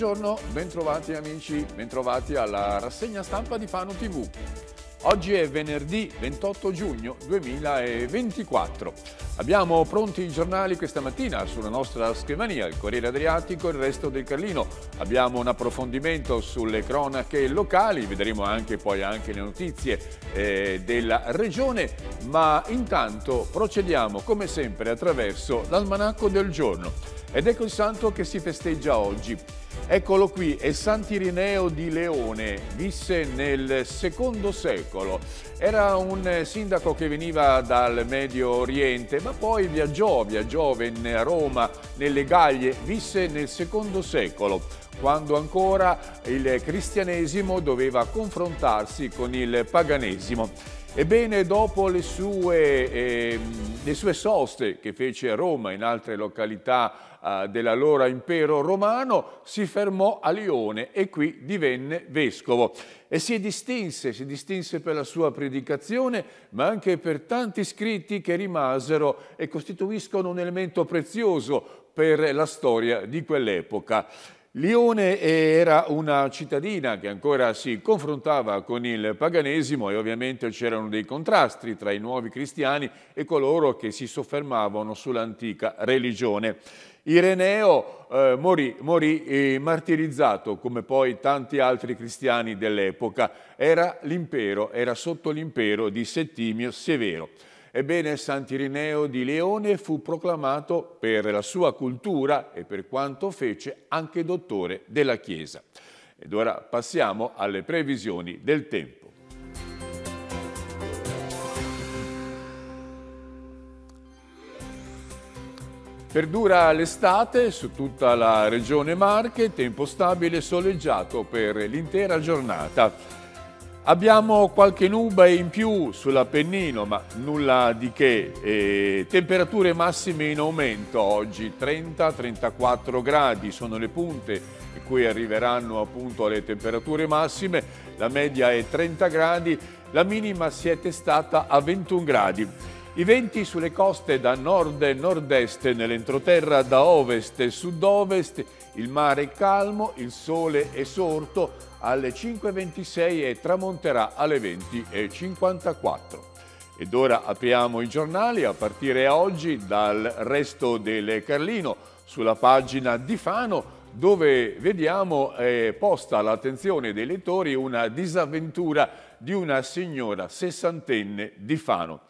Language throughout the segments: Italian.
Buongiorno, bentrovati amici, bentrovati alla rassegna stampa di Fano TV. Oggi è venerdì 28 giugno 2024. Abbiamo pronti i giornali questa mattina sulla nostra scrivania, il Corriere Adriatico e il resto del Carlino. Abbiamo un approfondimento sulle cronache locali, vedremo anche poi anche le notizie eh, della regione, ma intanto procediamo come sempre attraverso l'almanacco del giorno. Ed ecco il santo che si festeggia oggi. Eccolo qui, è Sant'Irineo di Leone, visse nel secondo secolo. Era un eh, sindaco che veniva dal Medio Oriente, ma poi viaggiò, viaggiò, venne a Roma, nelle Gaglie, visse nel secondo secolo quando ancora il cristianesimo doveva confrontarsi con il paganesimo. Ebbene, dopo le sue, eh, le sue soste che fece a Roma e in altre località eh, dell'allora impero romano, si fermò a Lione e qui divenne vescovo. E si distinse, si distinse per la sua predicazione, ma anche per tanti scritti che rimasero e costituiscono un elemento prezioso per la storia di quell'epoca. Lione era una cittadina che ancora si confrontava con il paganesimo e ovviamente c'erano dei contrasti tra i nuovi cristiani e coloro che si soffermavano sull'antica religione. Ireneo eh, morì, morì eh, martirizzato come poi tanti altri cristiani dell'epoca. Era l'impero, era sotto l'impero di Settimio Severo. Ebbene, Sant'Ireneo di Leone fu proclamato per la sua cultura e per quanto fece anche dottore della Chiesa. Ed ora passiamo alle previsioni del tempo. Perdura l'estate su tutta la regione Marche, tempo stabile e soleggiato per l'intera giornata. Abbiamo qualche nube in più sull'Appennino, ma nulla di che. E temperature massime in aumento oggi, 30-34 gradi sono le punte in cui arriveranno appunto le temperature massime. La media è 30 gradi, la minima si è testata a 21 gradi. I venti sulle coste da nord e nord-est, nell'entroterra da ovest e sud-ovest, il mare è calmo, il sole è sorto alle 5.26 e tramonterà alle 20.54. Ed ora apriamo i giornali a partire oggi dal resto del Carlino sulla pagina di Fano dove vediamo eh, posta all'attenzione dei lettori una disavventura di una signora sessantenne di Fano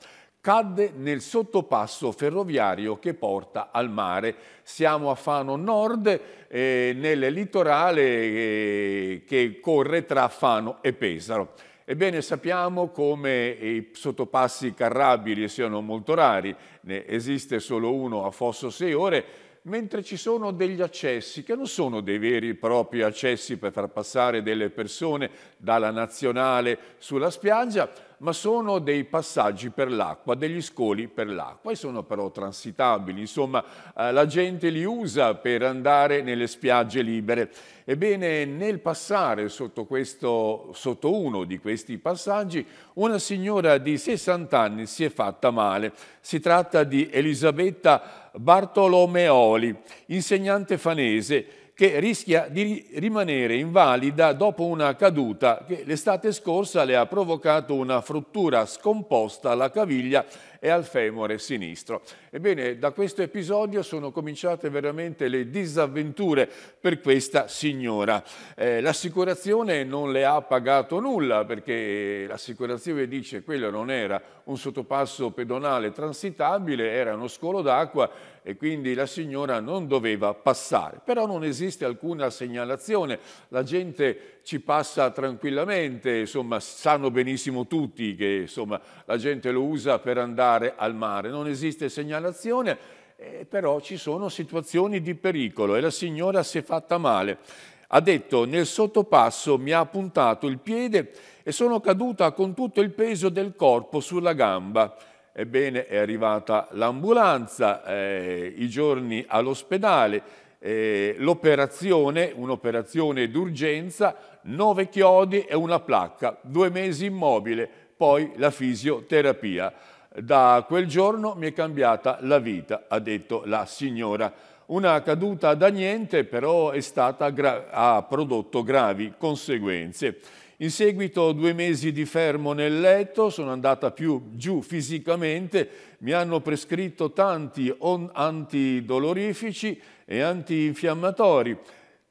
cadde nel sottopasso ferroviario che porta al mare. Siamo a Fano Nord, eh, nel litorale eh, che corre tra Fano e Pesaro. Ebbene, sappiamo come i sottopassi carrabili siano molto rari, ne esiste solo uno a Fosso Seore, mentre ci sono degli accessi che non sono dei veri e propri accessi per far passare delle persone dalla nazionale sulla spiaggia, ma sono dei passaggi per l'acqua, degli scoli per l'acqua e sono però transitabili, insomma eh, la gente li usa per andare nelle spiagge libere. Ebbene, nel passare sotto, questo, sotto uno di questi passaggi, una signora di 60 anni si è fatta male. Si tratta di Elisabetta Bartolomeoli, insegnante fanese, che rischia di rimanere invalida dopo una caduta che l'estate scorsa le ha provocato una fruttura scomposta alla caviglia e al femore sinistro. Ebbene, da questo episodio sono cominciate veramente le disavventure per questa signora. Eh, l'assicurazione non le ha pagato nulla perché l'assicurazione dice che quello non era un sottopasso pedonale transitabile, era uno scolo d'acqua e quindi la signora non doveva passare. Però non esiste alcuna segnalazione. La gente ci passa tranquillamente, insomma, sanno benissimo tutti che insomma, la gente lo usa per andare al mare, non esiste segnalazione, eh, però ci sono situazioni di pericolo e la signora si è fatta male. Ha detto nel sottopasso mi ha puntato il piede e sono caduta con tutto il peso del corpo sulla gamba. Ebbene, è arrivata l'ambulanza, eh, i giorni all'ospedale, eh, l'operazione, un'operazione d'urgenza, nove chiodi e una placca, due mesi immobile, poi la fisioterapia. Da quel giorno mi è cambiata la vita, ha detto la signora. Una caduta da niente però stata, ha prodotto gravi conseguenze. In seguito ho due mesi di fermo nel letto, sono andata più giù fisicamente, mi hanno prescritto tanti antidolorifici e antinfiammatori.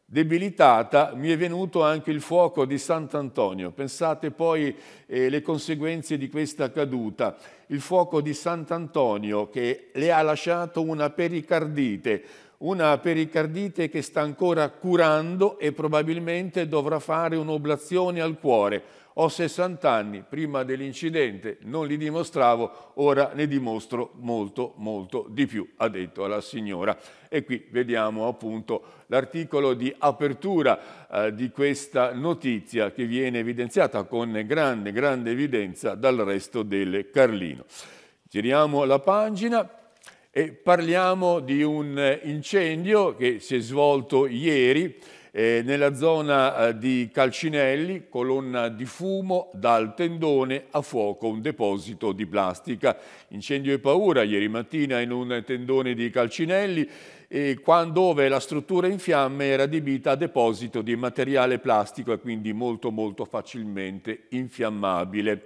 Debilitata mi è venuto anche il fuoco di Sant'Antonio. Pensate poi eh, le conseguenze di questa caduta. Il fuoco di Sant'Antonio che le ha lasciato una pericardite, una pericardite che sta ancora curando e probabilmente dovrà fare un'oblazione al cuore. Ho 60 anni, prima dell'incidente non li dimostravo, ora ne dimostro molto, molto di più, ha detto la signora. E qui vediamo appunto l'articolo di apertura eh, di questa notizia che viene evidenziata con grande, grande evidenza dal resto del Carlino. Giriamo la pagina e parliamo di un eh, incendio che si è svolto ieri eh, nella zona eh, di Calcinelli, colonna di fumo dal tendone a fuoco un deposito di plastica. Incendio e paura ieri mattina in un tendone di Calcinelli eh, quando, dove la struttura in fiamme era adibita a deposito di materiale plastico e quindi molto molto facilmente infiammabile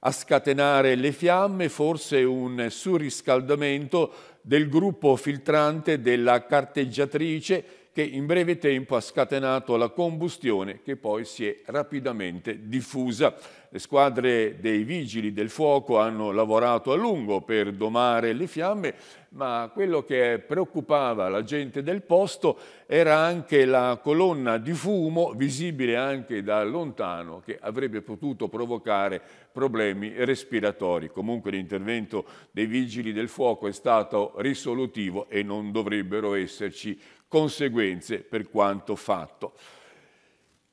a scatenare le fiamme, forse un surriscaldamento del gruppo filtrante della carteggiatrice che in breve tempo ha scatenato la combustione che poi si è rapidamente diffusa. Le squadre dei vigili del fuoco hanno lavorato a lungo per domare le fiamme, ma quello che preoccupava la gente del posto era anche la colonna di fumo, visibile anche da lontano, che avrebbe potuto provocare problemi respiratori. Comunque l'intervento dei vigili del fuoco è stato risolutivo e non dovrebbero esserci problemi conseguenze per quanto fatto.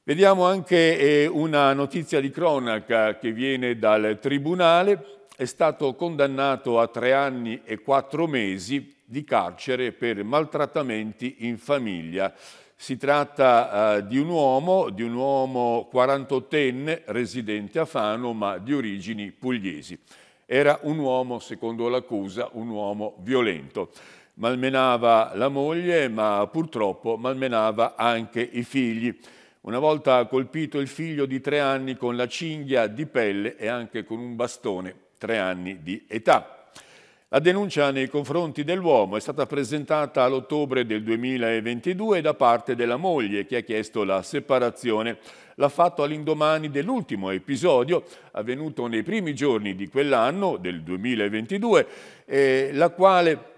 Vediamo anche eh, una notizia di cronaca che viene dal Tribunale. È stato condannato a tre anni e quattro mesi di carcere per maltrattamenti in famiglia. Si tratta eh, di un uomo, di un uomo 48enne residente a Fano ma di origini pugliesi. Era un uomo, secondo l'accusa, un uomo violento. Malmenava la moglie, ma purtroppo malmenava anche i figli. Una volta ha colpito il figlio di tre anni con la cinghia di pelle e anche con un bastone, tre anni di età. La denuncia nei confronti dell'uomo è stata presentata all'ottobre del 2022 da parte della moglie che ha chiesto la separazione. L'ha fatto all'indomani dell'ultimo episodio avvenuto nei primi giorni di quell'anno, del 2022, eh, la quale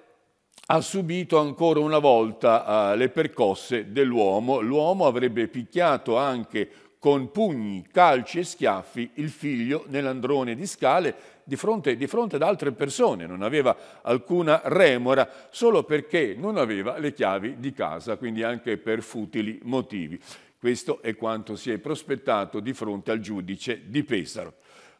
ha subito ancora una volta eh, le percosse dell'uomo. L'uomo avrebbe picchiato anche con pugni, calci e schiaffi il figlio nell'androne di scale di fronte, di fronte, ad altre persone, non aveva alcuna remora solo perché non aveva le chiavi di casa, quindi anche per futili motivi. Questo è quanto si è prospettato di fronte al giudice di Pesaro.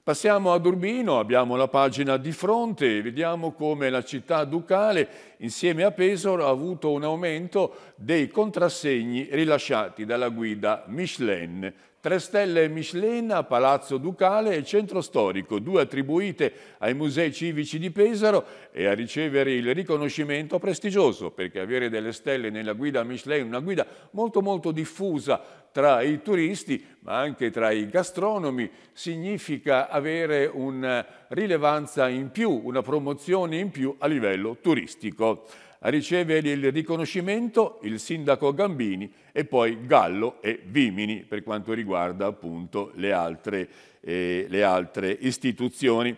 Passiamo ad Urbino, abbiamo la pagina di fronte, e vediamo come la città ducale insieme a Pesaro ha avuto un aumento dei contrassegni rilasciati dalla guida Michelin. Tre stelle Michelin Palazzo Ducale e Centro Storico, due attribuite ai musei civici di Pesaro e a ricevere il riconoscimento prestigioso, perché avere delle stelle nella guida Michelin, una guida molto molto diffusa tra i turisti, ma anche tra i gastronomi, significa avere una rilevanza in più, una promozione in più a livello turistico a ricevere il riconoscimento il sindaco Gambini e poi Gallo e Vimini per quanto riguarda appunto le altre, eh, le altre istituzioni.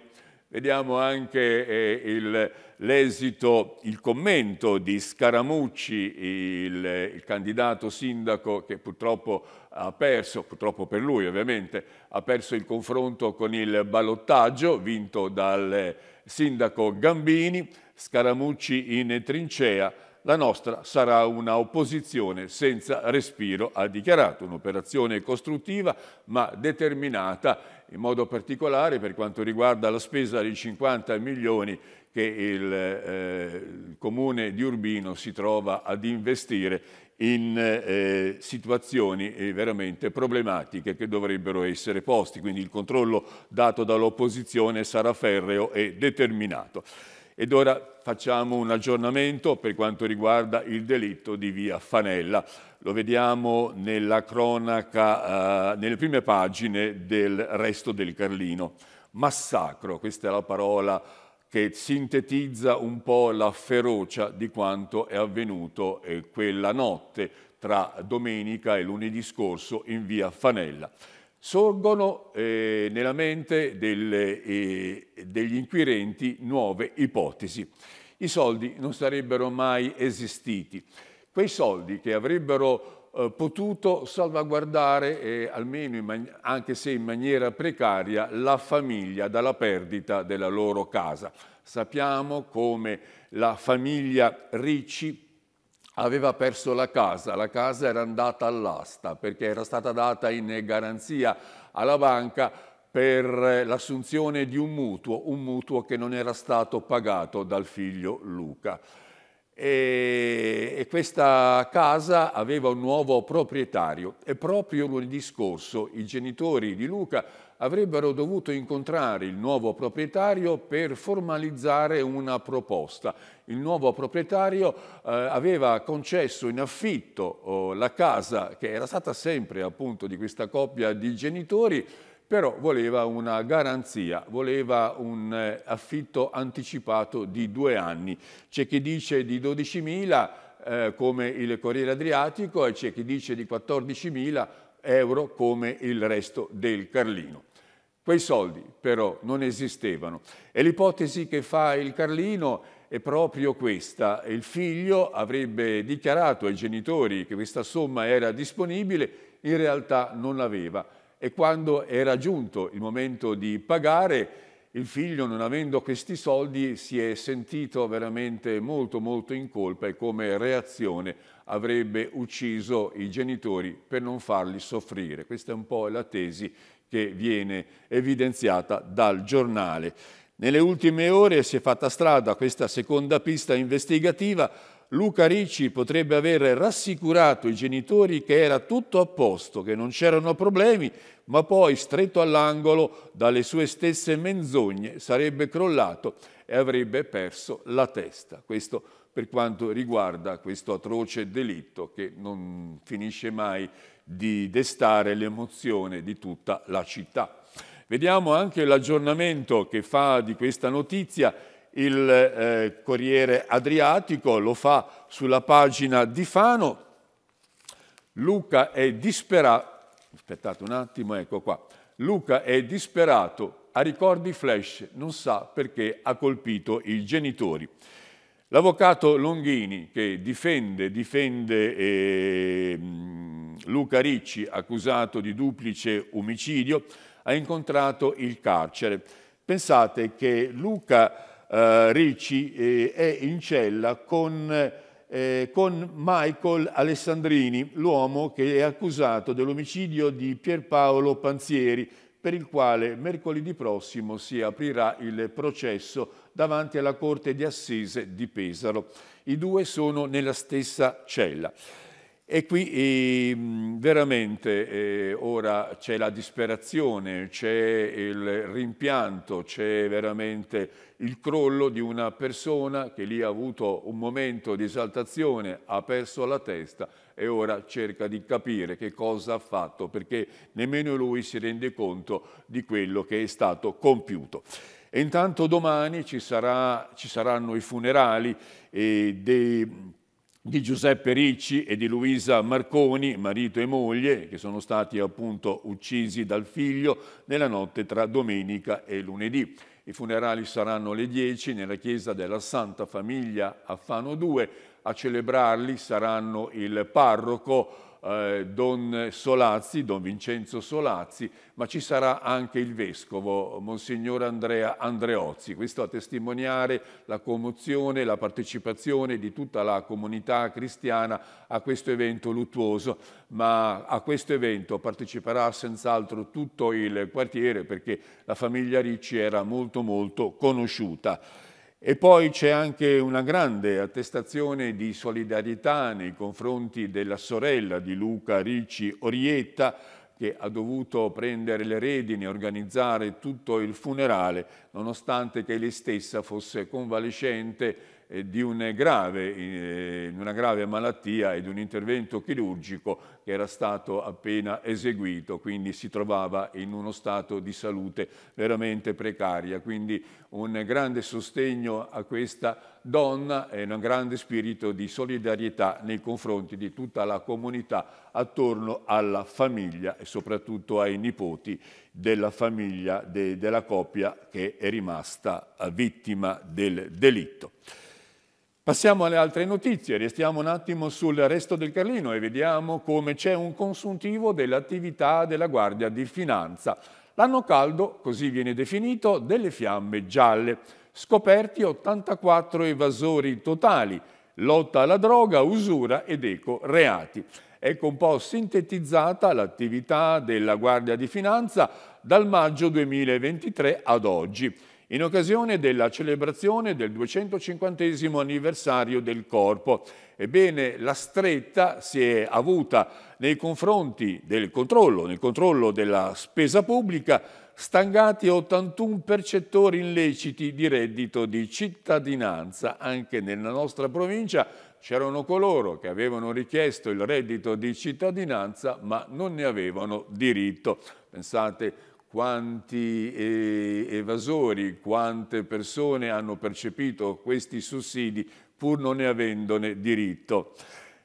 Vediamo anche eh, l'esito, il, il commento di Scaramucci, il, il, candidato sindaco che purtroppo ha perso, purtroppo per lui ovviamente, ha perso il confronto con il ballottaggio vinto dal sindaco Gambini. Scaramucci in trincea, la nostra sarà una opposizione senza respiro, ha dichiarato, un'operazione costruttiva ma determinata, in modo particolare per quanto riguarda la spesa di 50 milioni che il, eh, il comune di Urbino si trova ad investire in eh, situazioni eh, veramente problematiche che dovrebbero essere posti, quindi il controllo dato dall'opposizione sarà ferreo e determinato. Ed ora facciamo un aggiornamento per quanto riguarda il delitto di via Fanella. Lo vediamo nella cronaca, eh, nelle prime pagine del Resto del Carlino. Massacro, questa è la parola che sintetizza un po' la ferocia di quanto è avvenuto eh, quella notte tra domenica e lunedì scorso in via Fanella. Sorgono eh, nella mente del, eh, degli inquirenti nuove ipotesi. I soldi non sarebbero mai esistiti. Quei soldi che avrebbero eh, potuto salvaguardare, eh, almeno anche se in maniera precaria, la famiglia dalla perdita della loro casa. Sappiamo come la famiglia Ricci aveva perso la casa, la casa era andata all'asta perché era stata data in garanzia alla banca per l'assunzione di un mutuo, un mutuo che non era stato pagato dal figlio Luca. E, e questa casa aveva un nuovo proprietario e proprio lunedì scorso i genitori di Luca avrebbero dovuto incontrare il nuovo proprietario per formalizzare una proposta. Il nuovo proprietario eh, aveva concesso in affitto oh, la casa che era stata sempre appunto di questa coppia di genitori però voleva una garanzia, voleva un eh, affitto anticipato di due anni. C'è chi dice di 12.000 eh, come il Corriere Adriatico e c'è chi dice di 14.000 euro come il resto del Carlino. Quei soldi però non esistevano e l'ipotesi che fa il Carlino è proprio questa. Il figlio avrebbe dichiarato ai genitori che questa somma era disponibile, in realtà non l'aveva e quando era giunto il momento di pagare il figlio non avendo questi soldi si è sentito veramente molto molto in colpa e come reazione avrebbe ucciso i genitori per non farli soffrire. Questa è un po' la tesi che viene evidenziata dal giornale. Nelle ultime ore si è fatta strada questa seconda pista investigativa Luca Ricci potrebbe aver rassicurato i genitori che era tutto a posto, che non c'erano problemi, ma poi stretto all'angolo dalle sue stesse menzogne sarebbe crollato e avrebbe perso la testa. Questo per quanto riguarda questo atroce delitto che non finisce mai di destare l'emozione di tutta la città. Vediamo anche l'aggiornamento che fa di questa notizia il eh, Corriere Adriatico, lo fa sulla pagina di Fano. Luca è disperato, aspettate un attimo, ecco qua. Luca è disperato, ha ricordi flash, non sa perché ha colpito i genitori. L'avvocato Longhini, che difende, difende eh, Luca Ricci, accusato di duplice omicidio, ha incontrato il carcere. Pensate che Luca eh, Ricci eh, è in cella con, eh, con Michael Alessandrini, l'uomo che è accusato dell'omicidio di Pierpaolo Panzieri, per il quale mercoledì prossimo si aprirà il processo davanti alla Corte di Assise di Pesaro. I due sono nella stessa cella. E qui eh, veramente eh, ora c'è la disperazione, c'è il rimpianto, c'è veramente il crollo di una persona che lì ha avuto un momento di esaltazione, ha perso la testa e ora cerca di capire che cosa ha fatto perché nemmeno lui si rende conto di quello che è stato compiuto. E intanto domani ci, sarà, ci saranno i funerali eh, dei di Giuseppe Ricci e di Luisa Marconi, marito e moglie, che sono stati appunto uccisi dal figlio nella notte tra domenica e lunedì. I funerali saranno alle 10 nella chiesa della Santa Famiglia a Fano 2. A celebrarli saranno il parroco eh, Don Solazzi, Don Vincenzo Solazzi, ma ci sarà anche il vescovo, Monsignor Andrea Andreozzi. Questo a testimoniare la commozione, la partecipazione di tutta la comunità cristiana a questo evento luttuoso, ma a questo evento parteciperà senz'altro tutto il quartiere perché la famiglia Ricci era molto molto conosciuta. E poi c'è anche una grande attestazione di solidarietà nei confronti della sorella di Luca Ricci Orietta, che ha dovuto prendere le redini e organizzare tutto il funerale, nonostante che lei stessa fosse convalescente eh, di un grave, eh, una grave malattia e di un intervento chirurgico che era stato appena eseguito, quindi si trovava in uno stato di salute veramente precaria. Quindi un grande sostegno a questa donna e un grande spirito di solidarietà nei confronti di tutta la comunità attorno alla famiglia e soprattutto ai nipoti della famiglia, de, della coppia che è rimasta vittima del delitto. Passiamo alle altre notizie, restiamo un attimo sul resto del Carlino e vediamo come c'è un consuntivo dell'attività della Guardia di Finanza. L'anno caldo, così viene definito, delle fiamme gialle. Scoperti 84 evasori totali, lotta alla droga, usura ed eco-reati. Ecco un po' sintetizzata l'attività della Guardia di Finanza dal maggio 2023 ad oggi in occasione della celebrazione del 250 anniversario del corpo. Ebbene, la stretta si è avuta nei confronti del controllo, nel controllo della spesa pubblica, stangati 81 percettori illeciti di reddito di cittadinanza. Anche nella nostra provincia c'erano coloro che avevano richiesto il reddito di cittadinanza ma non ne avevano diritto. Pensate quanti eh, evasori, quante persone hanno percepito questi sussidi pur non ne avendone diritto.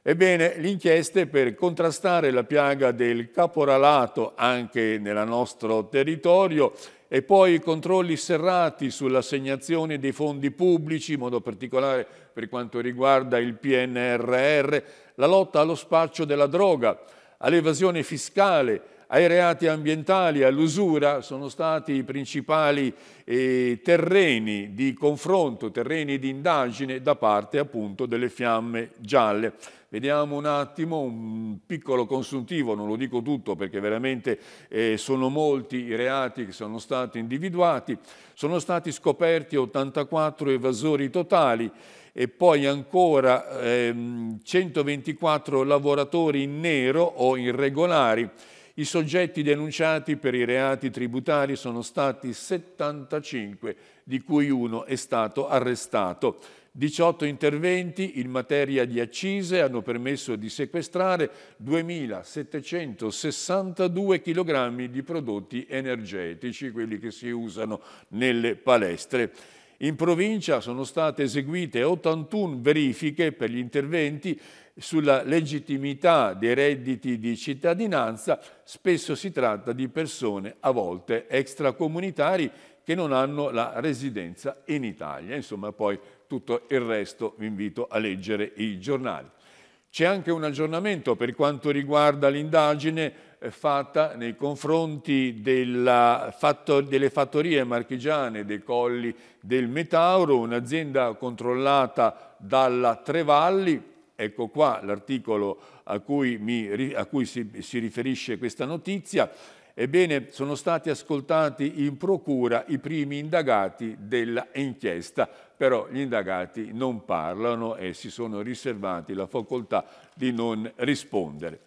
Ebbene, le inchieste per contrastare la piaga del caporalato anche nel nostro territorio e poi i controlli serrati sull'assegnazione dei fondi pubblici, in modo particolare per quanto riguarda il PNRR, la lotta allo spaccio della droga, all'evasione fiscale, ai reati ambientali, all'usura, sono stati i principali eh, terreni di confronto, terreni di indagine da parte appunto delle fiamme gialle. Vediamo un attimo un piccolo consuntivo, non lo dico tutto perché veramente eh, sono molti i reati che sono stati individuati, sono stati scoperti 84 evasori totali e poi ancora ehm, 124 lavoratori in nero o irregolari i soggetti denunciati per i reati tributari sono stati 75, di cui uno è stato arrestato. 18 interventi in materia di accise hanno permesso di sequestrare 2.762 kg di prodotti energetici, quelli che si usano nelle palestre. In provincia sono state eseguite 81 verifiche per gli interventi sulla legittimità dei redditi di cittadinanza, spesso si tratta di persone a volte extracomunitari che non hanno la residenza in Italia. Insomma, poi tutto il resto vi invito a leggere i giornali. C'è anche un aggiornamento per quanto riguarda l'indagine eh, fatta nei confronti fatto, delle fattorie marchigiane dei Colli del Metauro, un'azienda controllata dalla Trevalli, ecco qua l'articolo a cui, mi, a cui si, si riferisce questa notizia, Ebbene, sono stati ascoltati in procura i primi indagati dell'inchiesta, però gli indagati non parlano e si sono riservati la facoltà di non rispondere.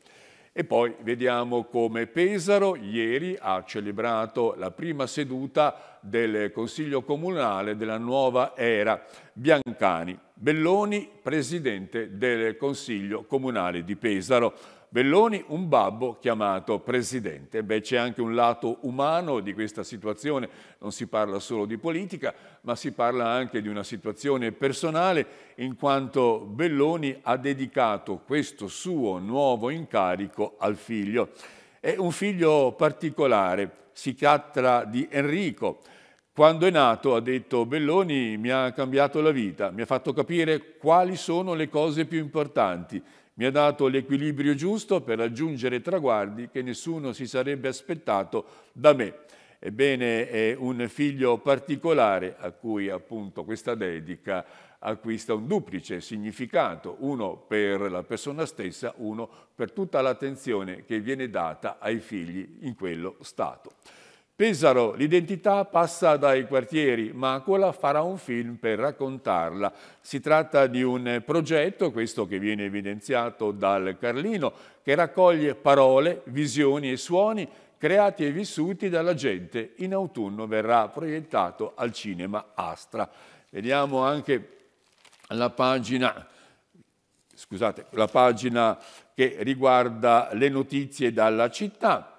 E poi vediamo come Pesaro ieri ha celebrato la prima seduta del Consiglio Comunale della nuova era Biancani. Belloni, presidente del Consiglio Comunale di Pesaro. Belloni un babbo chiamato presidente. Beh, c'è anche un lato umano di questa situazione, non si parla solo di politica, ma si parla anche di una situazione personale, in quanto Belloni ha dedicato questo suo nuovo incarico al figlio. È un figlio particolare, si tratta di Enrico. Quando è nato, ha detto Belloni, mi ha cambiato la vita, mi ha fatto capire quali sono le cose più importanti mi ha dato l'equilibrio giusto per raggiungere traguardi che nessuno si sarebbe aspettato da me. Ebbene, è un figlio particolare a cui appunto questa dedica acquista un duplice significato, uno per la persona stessa, uno per tutta l'attenzione che viene data ai figli in quello stato. Pesaro, l'identità passa dai quartieri, Macola farà un film per raccontarla. Si tratta di un progetto, questo che viene evidenziato dal Carlino, che raccoglie parole, visioni e suoni creati e vissuti dalla gente. In autunno verrà proiettato al cinema Astra. Vediamo anche la pagina, scusate, la pagina che riguarda le notizie dalla città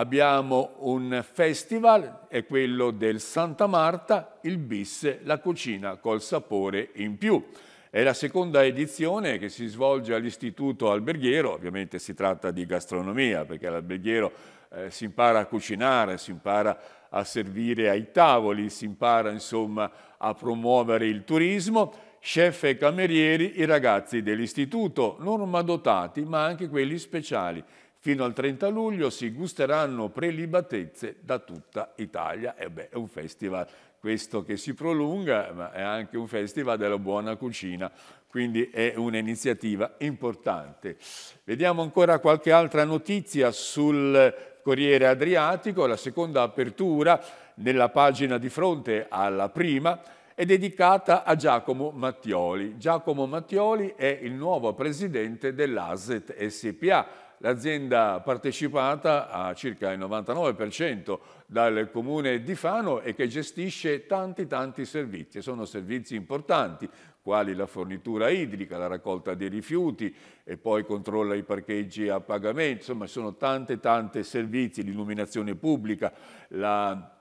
Abbiamo un festival, è quello del Santa Marta, il bis, la cucina col sapore in più. È la seconda edizione che si svolge all'Istituto Alberghiero, ovviamente si tratta di gastronomia perché all'alberghiero eh, si impara a cucinare, si impara a servire ai tavoli, si impara insomma a promuovere il turismo. Chef e camerieri, i ragazzi dell'istituto, non ma dotati ma anche quelli speciali Fino al 30 luglio si gusteranno prelibatezze da tutta Italia. E beh, è un festival questo che si prolunga, ma è anche un festival della buona cucina, quindi è un'iniziativa importante. Vediamo ancora qualche altra notizia sul Corriere Adriatico, la seconda apertura nella pagina di fronte alla prima è dedicata a Giacomo Mattioli. Giacomo Mattioli è il nuovo presidente dell'ASET SPA l'azienda partecipata a circa il 99% dal comune di Fano e che gestisce tanti tanti servizi. Sono servizi importanti quali la fornitura idrica, la raccolta dei rifiuti e poi controlla i parcheggi a pagamento, insomma sono tante tante servizi, l'illuminazione pubblica, la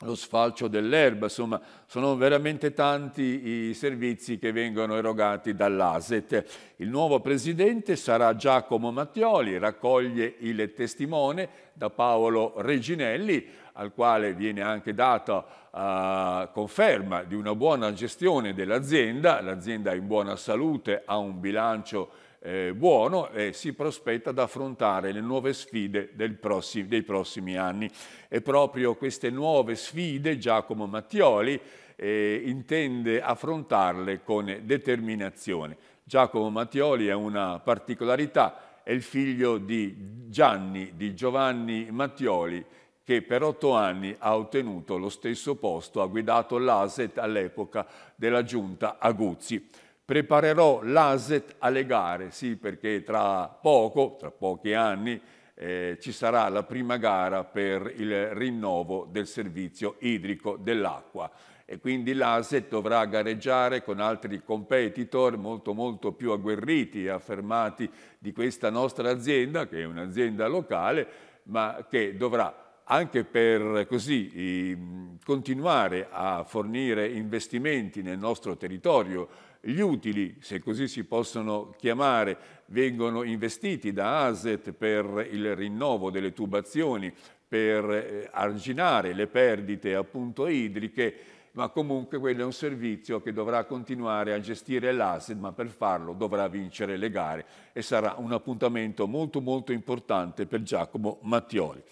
lo sfalcio dell'erba, insomma sono veramente tanti i servizi che vengono erogati dall'ASET. Il nuovo presidente sarà Giacomo Mattioli, raccoglie il testimone da Paolo Reginelli, al quale viene anche data uh, conferma di una buona gestione dell'azienda, l'azienda è in buona salute, ha un bilancio eh, buono e si prospetta ad affrontare le nuove sfide prossimi, dei prossimi anni. E proprio queste nuove sfide Giacomo Mattioli eh, intende affrontarle con determinazione. Giacomo Mattioli è una particolarità, è il figlio di Gianni, di Giovanni Mattioli, che per otto anni ha ottenuto lo stesso posto, ha guidato l'ASET all'epoca della giunta Aguzzi preparerò l'ASET alle gare, sì perché tra poco, tra pochi anni, eh, ci sarà la prima gara per il rinnovo del servizio idrico dell'acqua e quindi l'ASET dovrà gareggiare con altri competitor molto molto più agguerriti e affermati di questa nostra azienda, che è un'azienda locale, ma che dovrà anche per così continuare a fornire investimenti nel nostro territorio. Gli utili, se così si possono chiamare, vengono investiti da ASET per il rinnovo delle tubazioni, per eh, arginare le perdite appunto idriche, ma comunque quello è un servizio che dovrà continuare a gestire l'ASET, ma per farlo dovrà vincere le gare e sarà un appuntamento molto molto importante per Giacomo Mattioli.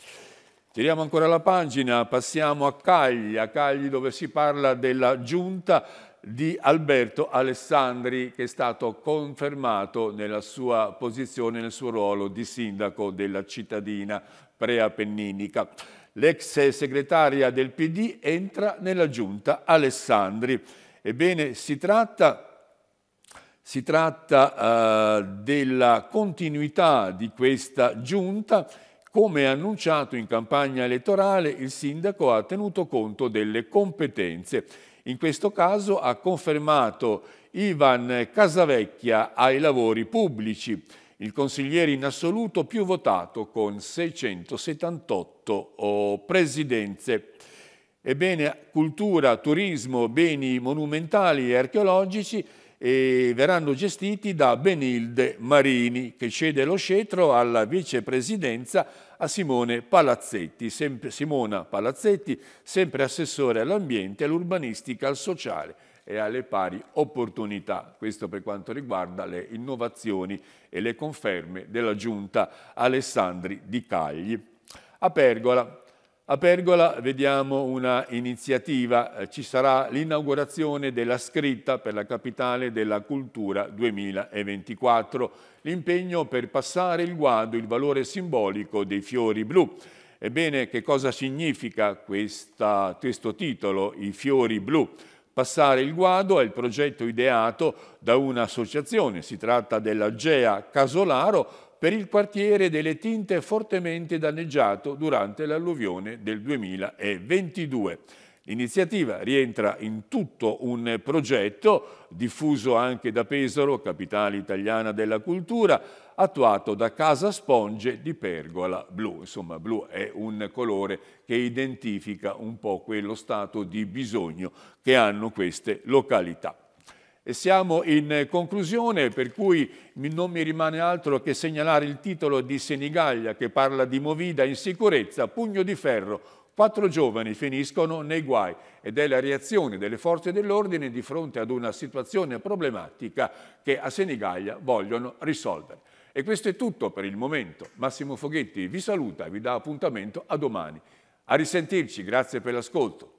Tiriamo ancora la pagina, passiamo a Cagli, a Cagli dove si parla della giunta di Alberto Alessandri che è stato confermato nella sua posizione, nel suo ruolo di sindaco della cittadina preapenninica. L'ex segretaria del PD entra nella giunta Alessandri. Ebbene, si tratta si tratta eh, della continuità di questa giunta come annunciato in campagna elettorale, il sindaco ha tenuto conto delle competenze. In questo caso ha confermato Ivan Casavecchia ai lavori pubblici, il consigliere in assoluto più votato con 678 presidenze. Ebbene, cultura, turismo, beni monumentali e archeologici e verranno gestiti da Benilde Marini, che cede lo scettro alla vicepresidenza a Simone Palazzetti, sempre, Simona Palazzetti, sempre assessore all'ambiente, all'urbanistica, al sociale e alle pari opportunità. Questo per quanto riguarda le innovazioni e le conferme della giunta Alessandri di Cagli. A Pergola a Pergola vediamo una iniziativa, eh, ci sarà l'inaugurazione della scritta per la capitale della cultura 2024, l'impegno per passare il guado, il valore simbolico dei fiori blu. Ebbene, che cosa significa questa, questo titolo, i fiori blu? Passare il guado è il progetto ideato da un'associazione, si tratta della GEA Casolaro, per il quartiere delle Tinte fortemente danneggiato durante l'alluvione del 2022. L'iniziativa rientra in tutto un progetto diffuso anche da Pesaro, capitale italiana della cultura, attuato da Casa Sponge di Pergola Blu. Insomma, blu è un colore che identifica un po' quello stato di bisogno che hanno queste località. E siamo in conclusione, per cui non mi rimane altro che segnalare il titolo di Senigaglia che parla di Movida in sicurezza, pugno di ferro, quattro giovani finiscono nei guai ed è la reazione delle forze dell'ordine di fronte ad una situazione problematica che a Senigaglia vogliono risolvere. E questo è tutto per il momento. Massimo Foghetti vi saluta e vi dà appuntamento a domani. A risentirci, grazie per l'ascolto.